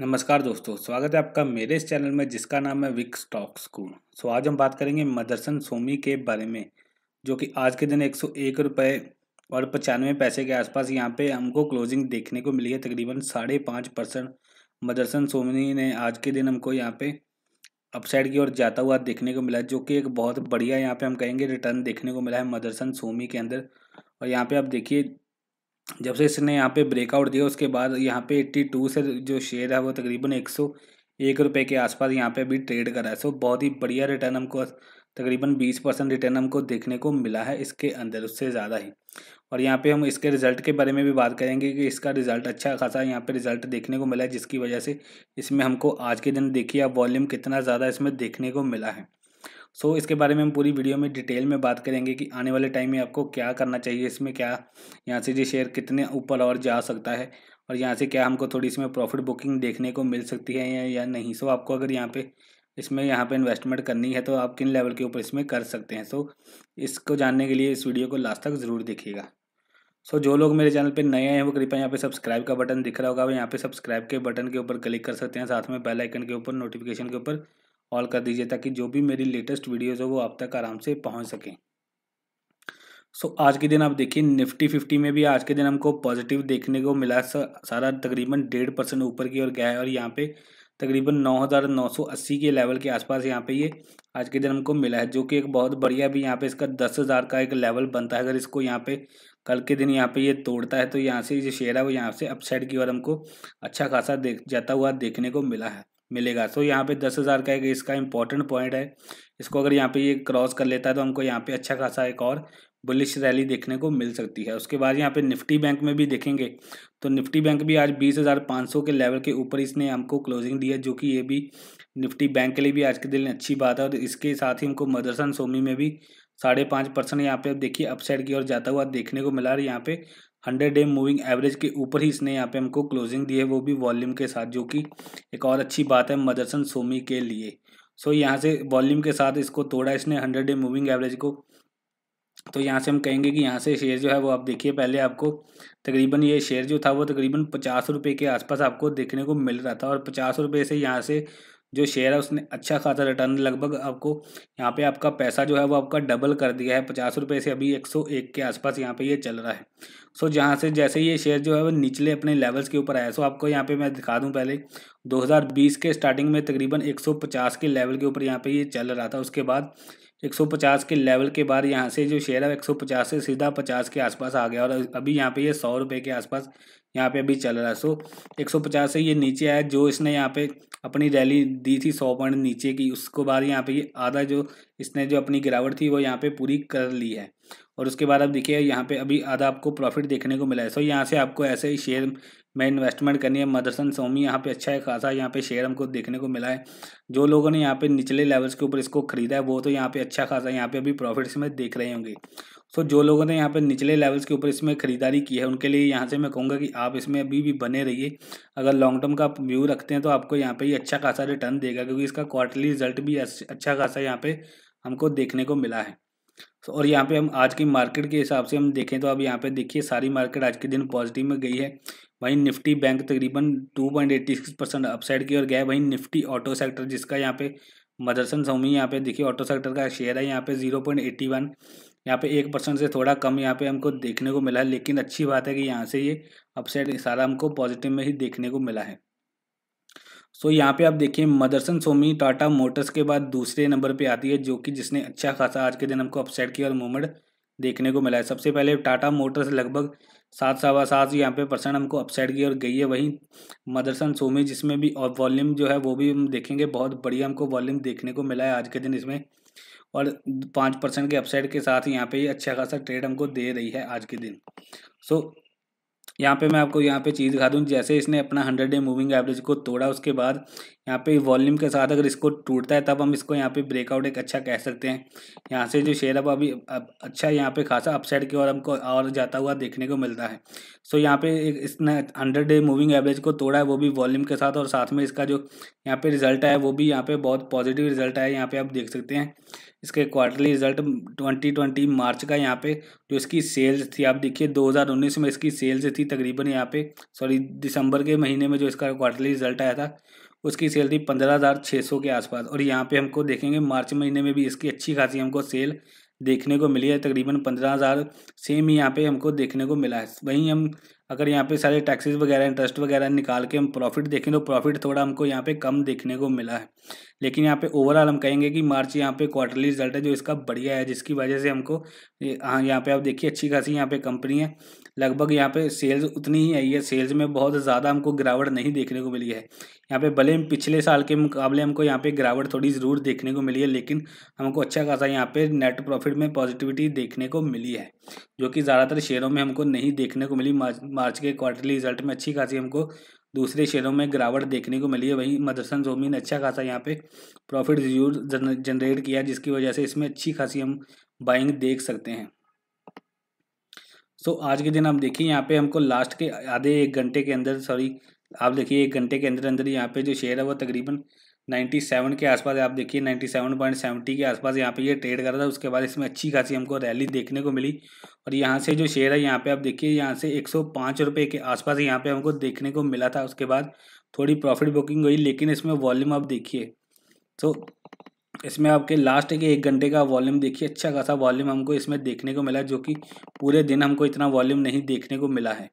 नमस्कार दोस्तों स्वागत है आपका मेरे इस चैनल में जिसका नाम है विक स्टॉक स्कूल सो आज हम बात करेंगे मदरसन सोमी के बारे में जो कि आज के दिन एक सौ एक रुपये और पचानवे पैसे के आसपास यहाँ पे हमको क्लोजिंग देखने को मिली है तकरीबन साढ़े पाँच परसेंट मदरसन सोमी ने आज के दिन हमको यहाँ पे अपसाइड की ओर जाता हुआ देखने को मिला जो कि एक बहुत बढ़िया यहाँ पे हम कहेंगे रिटर्न देखने को मिला है मदरसन सोमी के अंदर और यहाँ पे आप देखिए जब से इसने यहाँ पे ब्रेकआउट दिया उसके बाद यहाँ पे एट्टी टू से जो शेयर है वो तकरीबन एक सौ एक रुपये के आसपास यहाँ पे भी ट्रेड करा है सो बहुत ही बढ़िया रिटर्न हमको तकरीबन बीस परसेंट रिटर्न हमको देखने को मिला है इसके अंदर उससे ज़्यादा ही और यहाँ पे हम इसके रिज़ल्ट के बारे में भी बात करेंगे कि इसका रिज़ल्ट अच्छा खासा यहाँ पे रिज़ल्ट देखने को मिला है जिसकी वजह से इसमें हमको आज के दिन देखिए वॉल्यूम कितना ज़्यादा इसमें देखने को मिला है सो so, इसके बारे में हम पूरी वीडियो में डिटेल में बात करेंगे कि आने वाले टाइम में आपको क्या करना चाहिए इसमें क्या यहाँ से ये शेयर कितने ऊपर और जा सकता है और यहाँ से क्या हमको थोड़ी इसमें प्रॉफिट बुकिंग देखने को मिल सकती है या, या नहीं सो so, आपको अगर यहाँ पे इसमें यहाँ पे इन्वेस्टमेंट करनी है तो आप किन लेवल के ऊपर इसमें कर सकते हैं सो so, इसको जानने के लिए इस वीडियो को लास्ट तक ज़रूर देखिएगा सो so, जो लोग मेरे चैनल पे नए हैं वो कृपया यहाँ पे सब्सक्राइब का बटन दिख रहा होगा वो यहाँ पे सब्सक्राइब के बटन के ऊपर क्लिक कर सकते हैं साथ में बेल आइकन के ऊपर नोटिफिकेशन के ऊपर ऑल कर दीजिए ताकि जो भी मेरी लेटेस्ट वीडियोस हो वो आप तक आराम से पहुंच सकें सो so, आज के दिन आप देखिए निफ्टी फिफ्टी में भी आज के दिन हमको पॉजिटिव देखने को मिला सारा तकरीबन डेढ़ परसेंट ऊपर की ओर गया है और यहाँ पे तकरीबन नौ हज़ार नौ सौ अस्सी के लेवल के आसपास यहाँ पे ये आज के दिन हमको मिला है जो कि एक बहुत बढ़िया भी यहाँ पे इसका दस हज़ार का एक लेवल बनता है अगर इसको यहाँ पे कल के दिन यहाँ पे ये तोड़ता है तो यहाँ से जो शेयर है वो यहाँ से अपसाइड की ओर हमको अच्छा खासा देख जाता हुआ देखने को मिला है मिलेगा सो so, यहाँ पे दस हज़ार का एक इसका इंपॉर्टेंट पॉइंट है इसको अगर यहाँ पे ये क्रॉस कर लेता है तो हमको यहाँ पे अच्छा खासा एक और बुलिश रैली देखने को मिल सकती है उसके बाद यहाँ पे निफ्टी बैंक में भी देखेंगे तो निफ्टी बैंक भी आज बीस हज़ार पाँच सौ के लेवल के ऊपर इसने हमको क्लोजिंग दी है जो कि ये भी निफ्टी बैंक के लिए भी आज के दिन अच्छी बात है और इसके साथ ही हमको मदरसन सोमी में भी साढ़े पाँच परसेंट यहाँ पे देखिए अपसाइड की ओर जाता हुआ देखने को मिला और यहाँ पे हंड्रेड डे मूविंग एवरेज के ऊपर ही इसने यहाँ पे हमको क्लोजिंग दी है वो भी वॉल्यूम के साथ जो कि एक और अच्छी बात है मदरसन सोमी के लिए सो so, यहाँ से वॉल्यूम के साथ इसको तोड़ा इसने हंड्रेड डे मूविंग एवरेज को तो यहाँ से हम कहेंगे कि यहाँ से शेयर जो है वो आप देखिए पहले आपको तकरीबन ये शेयर जो था वो तकरीबन पचास रुपये के आसपास आपको देखने को मिल रहा था और पचास रुपये से यहाँ से जो शेयर है उसने अच्छा खासा रिटर्न लगभग आपको यहाँ पे आपका पैसा जो है वो आपका डबल कर दिया है पचास रुपये से अभी एक सौ एक के आसपास यहाँ पे ये चल रहा है सो जहाँ से जैसे ये शेयर जो है वो निचले अपने लेवल्स के ऊपर आया सो आपको यहाँ पे मैं दिखा दूँ पहले 2020 के स्टार्टिंग में तकरीबन एक के लेवल के ऊपर यहाँ पे ये चल रहा था उसके बाद एक के लेवल के बाद यहाँ से जो शेयर है एक से सीधा पचास के आसपास आ गया और अभी यहाँ पर ये सौ रुपये के आसपास यहाँ पे अभी चल रहा है सो एक सौ पचास से ये नीचे आया जो इसने यहाँ पे अपनी रैली दी थी सौ पॉइंट नीचे की उसको बाद यहाँ पे ये आधा जो इसने जो अपनी गिरावट थी वो यहाँ पे पूरी कर ली है और उसके बाद आप देखिए यहाँ पे अभी आधा आपको प्रॉफिट देखने को मिला है सो यहाँ से आपको ऐसे ही शेयर में इन्वेस्टमेंट करनी है मदरसन सोमी यहाँ पे अच्छा है खासा यहाँ पे शेयर हमको देखने को मिला है जो लोगों ने यहाँ पे निचले लेवल्स के ऊपर इसको खरीदा है वो तो यहाँ पे अच्छा खासा यहाँ पे अभी प्रॉफिट्स में देख रहे होंगे सो जो लोगों ने यहाँ पे निचले लेवल्स के ऊपर इसमें खरीदारी की है उनके लिए यहाँ से मैं कहूँगा कि आप इसमें अभी भी बने रहिए अगर लॉन्ग टर्म का व्यू रखते हैं तो आपको यहाँ पर ही अच्छा खासा रिटर्न देगा क्योंकि इसका क्वार्टरली रिजल्ट भी अच्छा खासा यहाँ पर हमको देखने को मिला है और यहाँ पे हम आज की मार्केट के हिसाब से हम देखें तो अब यहाँ पे देखिए सारी मार्केट आज के दिन पॉजिटिव में गई है वहीं निफ्टी बैंक तकरीबन two point eighty six percent upside की ओर गया है वहीं निफ्टी ऑटो सेक्टर जिसका यहाँ पे मदरसन सोमी यहाँ पे देखिए ऑटो सेक्टर का शेयर है यहाँ पे जीरो पॉइंट एट्टी वन यहाँ पे एक परसेंट से थोड़ा कम यहाँ पे हमको देखने को मिला है लेकिन अच्छी बात है कि यहाँ से ये अपसाइड सारा हमको पॉजिटिव में ही देखने को मिला है सो so, यहाँ पे आप देखिए मदरसन सोमी टाटा मोटर्स के बाद दूसरे नंबर पे आती है जो कि जिसने अच्छा खासा आज के दिन हमको अपसेट किया और मूवमेंट देखने को मिला है सबसे पहले टाटा मोटर्स लगभग सात सवा सात यहाँ पे परसेंट हमको अपसेट की और गई है वहीं मदरसन सोमी जिसमें भी और वॉल्यूम जो है वो भी हम देखेंगे बहुत बढ़िया हमको वॉल्यूम देखने को मिला है आज के दिन इसमें और पाँच परसेंट के अपसाइड के साथ यहाँ पे अच्छा खासा ट्रेड हमको दे रही है आज के दिन सो so, यहाँ पे मैं आपको यहाँ पे चीज़ दिखा दूँ जैसे इसने अपना हंड्रेड डे मूविंग एवरेज को तोड़ा उसके बाद यहाँ पे वॉल्यूम के साथ अगर इसको टूटता है तब हम इसको यहाँ पे ब्रेकआउट एक अच्छा कह सकते हैं यहाँ से जो शेयर अब अभी अब अच्छा यहाँ पे खासा अपसाइड की ओर हमको और जाता हुआ देखने को मिलता है सो यहाँ पे एक इसने हंड्रेड डे मूविंग एवरेज को तोड़ा है वो भी वॉल्यूम के साथ और साथ में इसका जो यहाँ पे रिजल्ट आया वो भी यहाँ पे बहुत पॉजिटिव रिजल्ट आया यहाँ पे आप देख सकते हैं इसके क्वार्टरली रिजल्ट 2020 मार्च का यहाँ पे जो इसकी सेल्स थी आप देखिए 2019 में इसकी सेल्स थी तकरीबन यहाँ पे सॉरी दिसंबर के महीने में जो इसका क्वार्टरली रिजल्ट आया था उसकी सेल थी पंद्रह हज़ार छः सौ के आसपास और यहाँ पे हमको देखेंगे मार्च महीने में भी इसकी अच्छी खासी हमको सेल देखने को मिली है तकरीबन पंद्रह हज़ार सेम ही यहाँ पे हमको देखने को मिला है वहीं हम अगर यहाँ पे सारे टैक्सेस वगैरह इंटरेस्ट वगैरह निकाल के हम प्रॉफिट देखें तो प्रॉफिट थोड़ा हमको यहाँ पे कम देखने को मिला है लेकिन यहाँ पे ओवरऑल हम कहेंगे कि मार्च यहाँ पे क्वार्टरली रिजल्ट है जो इसका बढ़िया है जिसकी वजह से हमको हाँ यहाँ पे आप देखिए अच्छी खासी यहाँ पे कंपनी है लगभग यहाँ पे सेल्स उतनी ही आई है सेल्स में बहुत ज़्यादा हमको गिरावट नहीं देखने को मिली है यहाँ पे भले पिछले साल के मुकाबले हमको यहाँ पे गिरावट थोड़ी ज़रूर देखने को मिली है लेकिन हमको अच्छा खासा यहाँ पे नेट प्रॉफिट में पॉजिटिविटी देखने को मिली है जो कि ज़्यादातर शेयरों में हमको नहीं देखने को मिली मार्च के क्वार्टरली रिजल्ट में अच्छी खासी हमको दूसरे शेयरों में गिरावट देखने को मिली है वहीं मदरसन जोमी ने अच्छा खासा यहाँ पे प्रॉफिट जरूर जनरेट किया जिसकी वजह से इसमें अच्छी खासी हम बाइंग देख सकते हैं सो so, आज के दिन आप देखिए यहाँ पे हमको लास्ट के आधे एक घंटे के अंदर सॉरी आप देखिए एक घंटे के अंदर अंदर यहाँ पे जो शेयर है वो तकरीबन 97 के आसपास आप देखिए 97.70 के आसपास यहाँ पे ये ट्रेड कर रहा था उसके बाद इसमें अच्छी खासी हमको रैली देखने को मिली और यहाँ से जो शेयर है यहाँ पे आप देखिए यहाँ से एक सौ के आसपास यहाँ पे हमको देखने को मिला था उसके बाद थोड़ी प्रॉफिट बुकिंग हुई लेकिन इसमें वॉल्यूम आप देखिए तो इसमें आपके लास्ट के एक घंटे का वॉल्यूम देखिए अच्छा खासा वॉल्यूम हमको इसमें देखने को मिला जो कि पूरे दिन हमको इतना वॉल्यूम नहीं देखने को मिला है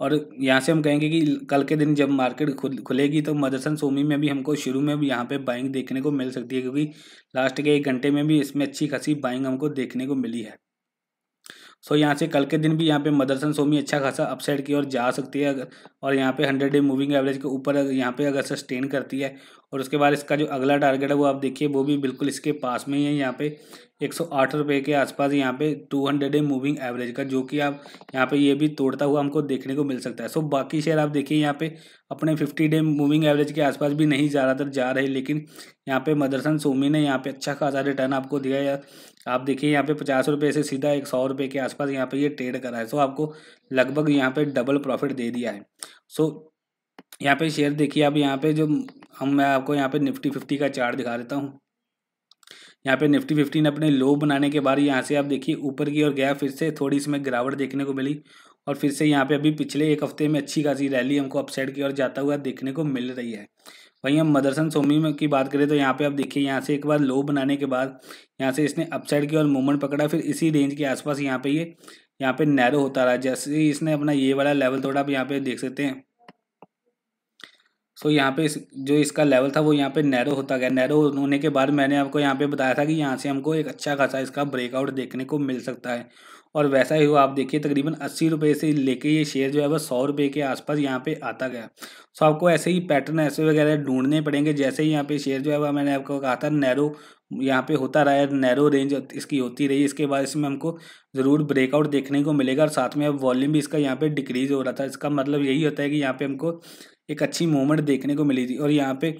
और यहाँ से हम कहेंगे कि कल के दिन जब मार्केट खुल खुलेगी तो मदरसन सोमी में भी हमको शुरू में भी यहाँ पे बाइंग देखने को मिल सकती है क्योंकि लास्ट के एक घंटे में भी इसमें अच्छी खासी बाइंग हमको देखने को मिली है सो so, यहाँ से कल के दिन भी यहाँ पे मदरसन सोमी अच्छा खासा अपसाइड की ओर जा सकती है अगर और यहाँ पे हंड्रेड डे मूविंग एवरेज के ऊपर यहाँ पे अगर सस्टेन करती है और उसके बाद इसका जो अगला टारगेट है वो आप देखिए वो भी बिल्कुल इसके पास में ही है यहाँ पे एक सौ आठ रुपये के आसपास यहाँ पे two hundred day moving average का जो कि आप यहाँ पे ये यह भी तोड़ता हुआ हमको देखने को मिल सकता है सो so, बाकी शेयर आप देखिए यहाँ पे अपने फिफ्टी डे मूविंग एवरेज के आसपास भी नहीं ज़्यादातर जा रहे लेकिन यहाँ पे मदरसन सोमी ने यहाँ पे अच्छा खासा रिटर्न आपको दिया है आप देखिए यहाँ पे पचास रुपये से सीधा एक सौ रुपये के आसपास यहाँ पे ये ट्रेड करा है सो आपको लगभग यहाँ पे डबल प्रॉफिट दे दिया है सो यहाँ पे शेयर देखिए आप यहाँ पे जो हम मैं आपको यहाँ पे निफ्टी फिफ्टी का चार्ट दिखा देता हूँ यहाँ पे निफ्टी फिफ्टी ने अपने लो बनाने के बाद यहाँ से आप देखिए ऊपर की ओर गया फिर से थोड़ी इसमें गिरावट देखने को मिली और फिर से यहाँ पे अभी पिछले एक हफ्ते में अच्छी खासी रैली हमको अपसाइड की ओर जाता हुआ देखने को मिल रही है वहीं हम मदरसन सोमी में की बात करें तो यहाँ पे आप देखिए यहाँ से एक बार लो बनाने के बाद यहाँ से इसने अपसाइड की ओर मूवमेंट पकड़ा फिर इसी रेंज के आसपास यहाँ पे ये यहाँ पे नैरो होता रहा जैसे इसने अपना ये वाला लेवल थोड़ा आप यहाँ पे देख सकते हैं सो यहाँ पे इस जो इसका लेवल था वो यहाँ पे नैरो होता गया नैरो होने के बाद मैंने आपको यहाँ पे बताया था कि यहाँ से हमको एक अच्छा खासा इसका ब्रेकआउट देखने को मिल सकता है और वैसा ही हुआ आप देखिए तकरीबन अस्सी रुपये से लेके ये शेयर जो है वह सौ रुपये के आसपास यहाँ पे आता गया सो आपको ऐसे ही पैटर्न ऐसे वगैरह ढूंढने पड़ेंगे जैसे ही यहाँ पे शेयर जो है वह मैंने आपको कहा था नैरो यहाँ पे होता रहा है नैरो रेंज इसकी होती रही इसके बाद इसमें हमको ज़रूर ब्रेकआउट देखने को मिलेगा और साथ में अब वॉल्यूम भी इसका यहाँ पे डिक्रीज हो रहा था इसका मतलब यही होता है कि यहाँ पे हमको एक अच्छी मूवमेंट देखने को मिली थी और यहाँ पे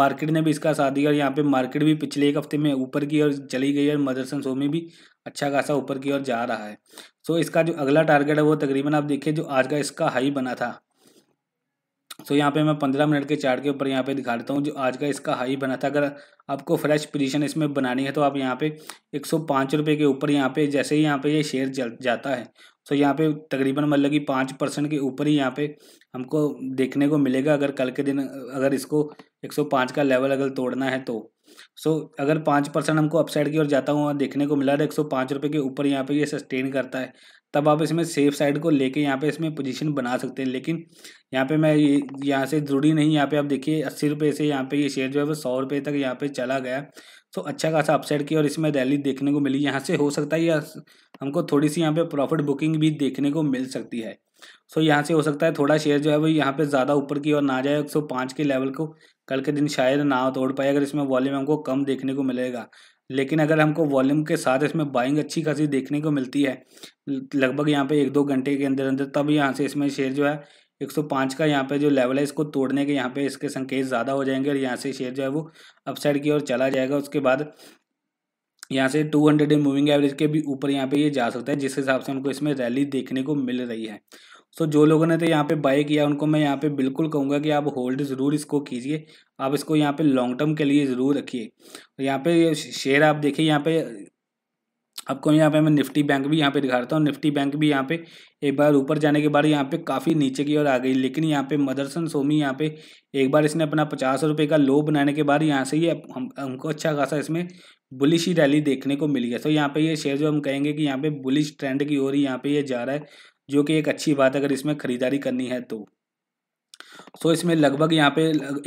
मार्केट ने भी इसका साथ दिया और यहाँ पे मार्केट भी पिछले एक हफ्ते में ऊपर की ओर चली गई और मदरसन सोमी भी अच्छा खासा ऊपर की ओर जा रहा है सो तो इसका जो अगला टारगेट है वो तकरीबन आप देखिए जो आज का इसका हाई बना था सो तो यहाँ पे मैं पंद्रह मिनट के चार्ट के ऊपर यहाँ पे दिखा देता हूँ जो आज का इसका हाई बना था अगर आपको फ्रेश पोजिशन इसमें बनानी है तो आप यहाँ पे एक सौ के ऊपर यहाँ पे जैसे ही यहाँ पे ये शेयर जाता है सो यहाँ पे तकरीबन मतलब कि पाँच परसेंट के ऊपर ही यहाँ पे हमको देखने को मिलेगा अगर कल के दिन अगर इसको एक सौ पाँच का लेवल अगर तोड़ना है तो सो so, अगर पाँच परसेंट हमको अपसाइड की ओर जाता हुआ देखने को मिला तो एक सौ पाँच रुपये के ऊपर यहाँ पे ये सस्टेन करता है तब आप इसमें सेफ साइड को लेके यहाँ पे इसमें पोजीशन बना सकते हैं लेकिन यहाँ पे मैं ये यहाँ से ज़रूरी नहीं यहाँ पे आप देखिए अस्सी रुपये से यहाँ पे ये शेयर जो है वो सौ रुपये तक यहाँ पे चला गया सो तो अच्छा खासा अपसाइड की और इसमें रैली देखने को मिली यहाँ से हो सकता है या हमको थोड़ी सी यहाँ पे प्रॉफिट बुकिंग भी देखने को मिल सकती है सो so, यहाँ से हो सकता है थोड़ा शेयर जो है वो यहाँ पे ज़्यादा ऊपर की ओर ना जाए एक सौ पाँच के लेवल को कल के दिन शायद ना तोड़ पाए अगर इसमें वॉल्यूम हमको कम देखने को मिलेगा लेकिन अगर हमको वॉल्यूम के साथ इसमें बाइंग अच्छी खासी देखने को मिलती है लगभग यहाँ पे एक दो घंटे के अंदर अंदर तब यहाँ से इसमें शेयर जो है 105 का यहाँ पे जो लेवल है इसको तोड़ने के यहाँ पे इसके संकेत ज़्यादा हो जाएंगे और यहाँ से शेयर जो है वो अपसाइड की ओर चला जाएगा उसके बाद यहाँ से टू हंड्रेड मूविंग एवरेज के भी ऊपर यहाँ पे ये यह जा सकता है जिस हिसाब से उनको इसमें रैली देखने को मिल रही है सो जो लोगों ने तो यहाँ पे बाय किया उनको मैं यहाँ पे बिल्कुल कहूँगा कि आप होल्ड ज़रूर इसको कीजिए आप इसको यहाँ पे लॉन्ग टर्म के लिए ज़रूर रखिए यहाँ पे शेयर आप देखिए यहाँ पे आपको यहाँ पे मैं निफ्टी बैंक भी यहाँ पे दिखा देता हूँ निफ्टी बैंक भी यहाँ पे एक बार ऊपर जाने के बाद यहाँ पे काफ़ी नीचे की ओर आ गई लेकिन यहाँ पे मदरसन सोमी यहाँ पे एक बार इसने अपना पचास रुपये का लो बनाने के बाद यहाँ से ये हम हमको अच्छा खासा इसमें बुलिश ही रैली देखने को मिली है तो यहाँ पर ये शेयर जो हम कहेंगे कि यहाँ पे बुलिश ट्रेंड की ओर ही यहाँ पर ये जा रहा है जो कि एक अच्छी बात अगर इसमें खरीदारी करनी है तो सो so, इसमें लगभग यहाँ पे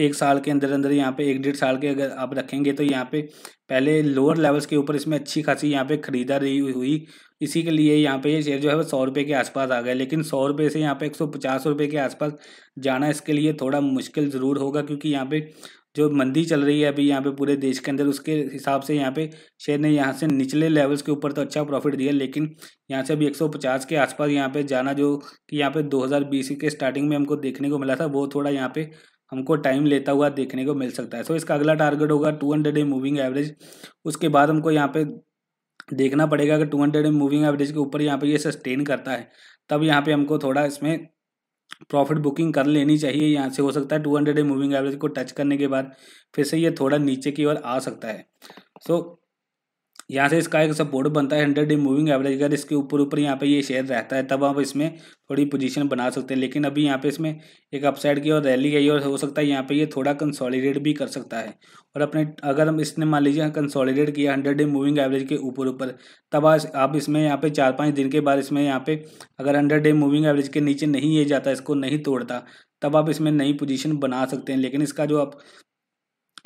एक साल के अंदर अंदर यहाँ पे एक डेढ़ साल के अगर आप रखेंगे तो यहाँ पे पहले लोअर लेवल्स के ऊपर इसमें अच्छी खासी यहाँ पे खरीदा रही हुई इसी के लिए यहाँ पे ये शेयर जो है वो सौ रुपये के आसपास आ गया लेकिन सौ रुपये से यहाँ पे एक सौ पचास रुपये के आसपास जाना इसके लिए थोड़ा मुश्किल ज़रूर होगा क्योंकि यहाँ पे जो मंदी चल रही है अभी यहाँ पे पूरे देश के अंदर उसके हिसाब से यहाँ पे शेयर ने यहाँ से निचले लेवल्स के ऊपर तो अच्छा प्रॉफिट दिया लेकिन यहाँ से अभी 150 के आसपास यहाँ पे जाना जो कि यहाँ पे 2020 के स्टार्टिंग में हमको देखने को मिला था वो थोड़ा यहाँ पे हमको टाइम लेता हुआ देखने को मिल सकता है सो इसका अगला टारगेट होगा टू हंड्रेड मूविंग एवरेज उसके बाद हमको यहाँ पे देखना पड़ेगा अगर टू हंड्रेड मूविंग एवरेज के ऊपर यहाँ पे ये सस्टेन करता है तब यहाँ पे हमको थोड़ा इसमें प्रॉफिट बुकिंग कर लेनी चाहिए यहाँ से हो सकता है टू हंड्रेड मूविंग एवरेज को टच करने के बाद फिर से ये थोड़ा नीचे की ओर आ सकता है सो so, यहाँ से इसका एक सपोर्ट बनता है हंड्रेड डे मूविंग एवरेज अगर इसके ऊपर ऊपर यहाँ पे ये शेयर रहता है तब आप इसमें थोड़ी पोजीशन बना सकते हैं लेकिन अभी यहाँ पे इसमें एक अपसाइड की और रैली गई और हो सकता है यहाँ पे ये थोड़ा कंसोलिडेट भी कर सकता है और अपने अगर हम इसने मान लीजिए कंसोलिडेट किया हंड्रेड डे मूविंग एवरेज के ऊपर ऊपर तब आज आप इसमें यहाँ पे चार पाँच दिन के बाद इसमें यहाँ पे अगर हंड्रेड डे मूविंग एवरेज के नीचे नहीं ये जाता इसको नहीं तोड़ता तब आप इसमें नई पोजीशन बना सकते हैं लेकिन इसका जो आप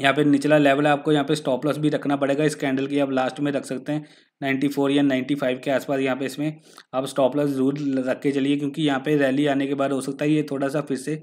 यहाँ पे निचला लेवल है आपको यहाँ पे स्टॉप लॉस भी रखना पड़ेगा इस कैंडल की आप लास्ट में रख सकते हैं नाइन्टी फोर या नाइन्टी फाइव के आसपास यहाँ पे इसमें आप स्टॉप लॉस जरूर रख के चलिए क्योंकि यहाँ पे रैली आने के बाद हो सकता है ये थोड़ा सा फिर से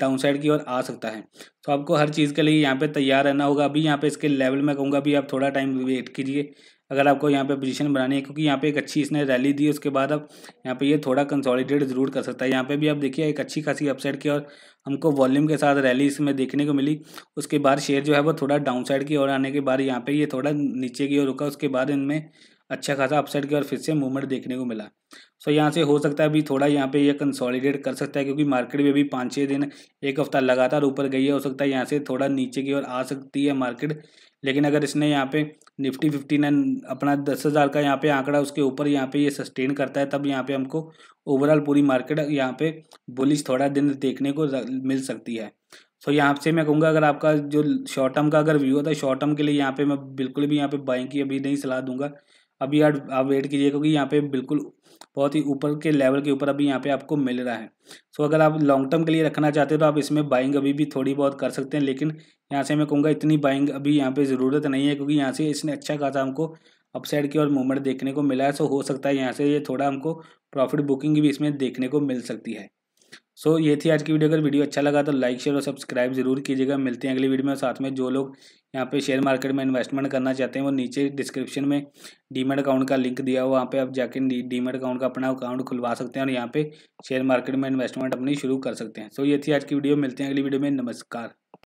डाउन साइड की ओर आ सकता है तो आपको हर चीज़ के लिए यहाँ पे तैयार रहना होगा अभी यहाँ पे इसके लेवल में कहूँगा अभी आप थोड़ा टाइम वेट कीजिए अगर आपको यहाँ पे पोजीशन बनानी है क्योंकि यहाँ पे एक अच्छी इसने रैली दी उसके बाद अब यहाँ पे ये थोड़ा कंसोलिडेट ज़रूर कर सकता है यहाँ पे भी आप देखिए एक अच्छी खासी अपसाइड की और हमको वॉल्यूम के साथ रैली इसमें देखने को मिली उसके बाद शेयर जो है वो थोड़ा डाउन साइड की ओर आने के बाद यहाँ पर ये थोड़ा नीचे की ओर रुका उसके बाद इनमें अच्छा खासा अपसाइड की और फिर से मूवमेंट देखने को मिला सो so, यहाँ से हो सकता है अभी थोड़ा यहाँ पे ये यह कंसोलिडेट कर सकता है क्योंकि मार्केट में भी पाँच छः दिन एक हफ्ता लगातार ऊपर गई है हो सकता है यहाँ से थोड़ा नीचे की ओर आ सकती है मार्केट लेकिन अगर इसने यहाँ पे निफ्टी फिफ्टी नाइन अपना दस हज़ार का यहाँ पे आंकड़ा उसके ऊपर यहाँ पे ये यह सस्टेन करता है तब यहाँ पे हमको ओवरऑल पूरी मार्केट यहाँ पे बुलिश थोड़ा दिन देखने को मिल सकती है सो so, यहाँ से मैं कहूँगा अगर आपका जो शॉर्ट टर्म का अगर व्यू होता है शॉर्ट टर्म के लिए यहाँ पे मैं बिल्कुल भी यहाँ पे बाइंग की अभी नहीं सलाह दूंगा अभी आप आप वेट कीजिए क्योंकि यहाँ पे बिल्कुल बहुत ही ऊपर के लेवल के ऊपर अभी यहाँ पे आपको मिल रहा है सो अगर आप लॉन्ग टर्म के लिए रखना चाहते हो तो आप इसमें बाइंग अभी भी थोड़ी बहुत कर सकते हैं लेकिन यहाँ से मैं कहूँगा इतनी बाइंग अभी यहाँ पर ज़रूरत नहीं है क्योंकि यहाँ से इसने अच्छा खासा हमको अपसाइड की और मूवमेंट देखने को मिला है सो हो सकता है यहाँ से ये थोड़ा हमको प्रॉफिट बुकिंग भी इसमें देखने को मिल सकती है सो ये थी आज की वीडियो अगर वीडियो अच्छा लगा तो लाइक शेयर और सब्सक्राइब जरूर कीजिएगा मिलते हैं अगली वीडियो में साथ में जो लोग यहाँ पे शेयर मार्केट में इन्वेस्टमेंट करना चाहते हैं वो नीचे डिस्क्रिप्शन में डीमेट अकाउंट का लिंक दिया हुआ वहाँ पे आप जाके डीमेट अकाउंट का अपना अकाउंट खुलवा सकते हैं और यहाँ पे शेयर मार्केट में इन्वेस्टमेंट अपनी शुरू कर सकते हैं सो so, ये थी आज की वीडियो मिलते हैं अगली वीडियो में नमस्कार